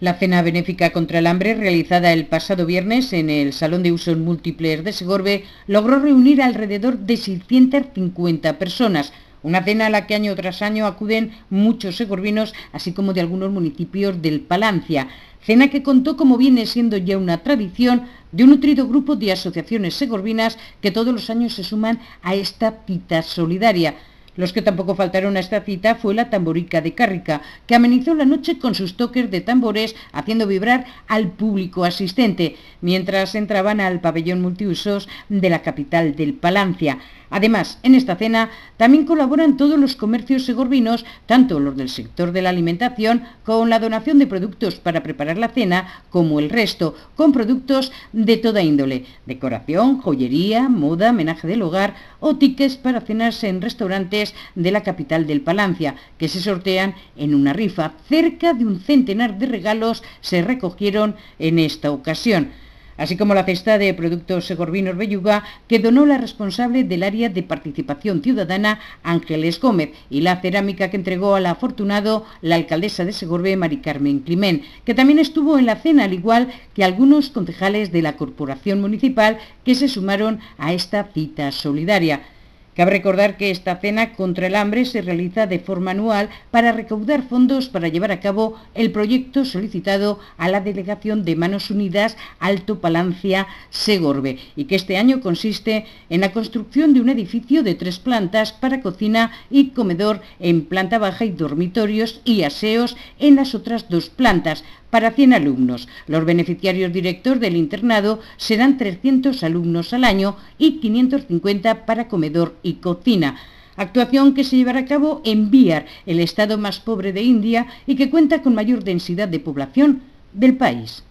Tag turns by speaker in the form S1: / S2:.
S1: La cena benéfica contra el hambre realizada el pasado viernes en el Salón de Usos Múltiples de Segorbe logró reunir alrededor de 650 personas, una cena a la que año tras año acuden muchos segorbinos, así como de algunos municipios del Palancia. Cena que contó, como viene siendo ya una tradición, de un nutrido grupo de asociaciones segorbinas que todos los años se suman a esta pita solidaria. Los que tampoco faltaron a esta cita fue la tamborica de Cárrica, que amenizó la noche con sus toques de tambores, haciendo vibrar al público asistente, mientras entraban al pabellón multiusos de la capital del Palancia. Además, en esta cena también colaboran todos los comercios segorvinos, tanto los del sector de la alimentación, con la donación de productos para preparar la cena, como el resto, con productos de toda índole, decoración, joyería, moda, homenaje del hogar o tickets para cenarse en restaurantes de la capital del Palancia, que se sortean en una rifa. Cerca de un centenar de regalos se recogieron en esta ocasión así como la cesta de productos Segorbinos Belluga que donó la responsable del área de participación ciudadana Ángeles Gómez y la cerámica que entregó al afortunado la alcaldesa de Segorbe Mari Carmen Climén, que también estuvo en la cena al igual que algunos concejales de la corporación municipal que se sumaron a esta cita solidaria. Cabe recordar que esta cena contra el hambre se realiza de forma anual para recaudar fondos para llevar a cabo el proyecto solicitado a la Delegación de Manos Unidas Alto Palancia Segorbe y que este año consiste en la construcción de un edificio de tres plantas para cocina y comedor en planta baja y dormitorios y aseos en las otras dos plantas para 100 alumnos. Los beneficiarios directos del internado serán 300 alumnos al año y 550 para comedor y cocina actuación que se llevará a cabo en Bihar, el estado más pobre de India y que cuenta con mayor densidad de población del país.